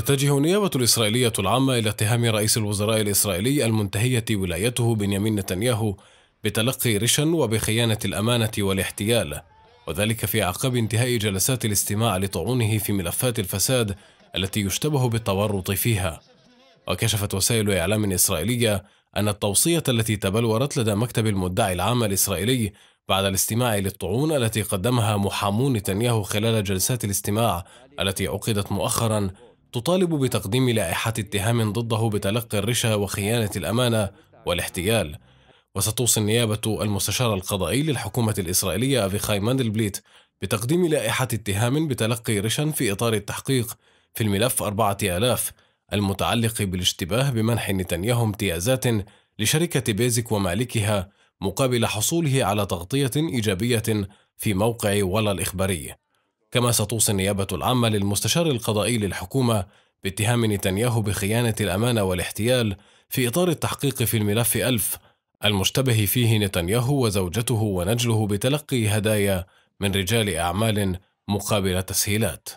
تتجه النيابة الإسرائيلية العامة إلى اتهام رئيس الوزراء الإسرائيلي المنتهية ولايته بنيامين نتنياهو بتلقي رشا وبخيانة الأمانة والاحتيال وذلك في أعقاب انتهاء جلسات الاستماع لطعونه في ملفات الفساد التي يشتبه بالتورط فيها وكشفت وسائل إعلام إسرائيلية أن التوصية التي تبلورت لدى مكتب المدعي العام الإسرائيلي بعد الاستماع للطعون التي قدمها محامو نتنياهو خلال جلسات الاستماع التي عقدت مؤخرا تطالب بتقديم لائحة اتهام ضده بتلقي الرشا وخيانة الأمانة والاحتيال وستوصي النيابة المستشار القضائي للحكومة الإسرائيلية أفيخاي ماندلبليت بتقديم لائحة اتهام بتلقي رشا في إطار التحقيق في الملف 4000 المتعلق بالاشتباه بمنح نتنياهو امتيازات لشركة بيزك ومالكها مقابل حصوله على تغطية إيجابية في موقع ولا الإخباري كما ستوصي النيابة العامة للمستشار القضائي للحكومة باتهام نتنياهو بخيانة الأمانة والاحتيال في إطار التحقيق في الملف ألف المشتبه فيه نتنياهو وزوجته ونجله بتلقي هدايا من رجال أعمال مقابل تسهيلات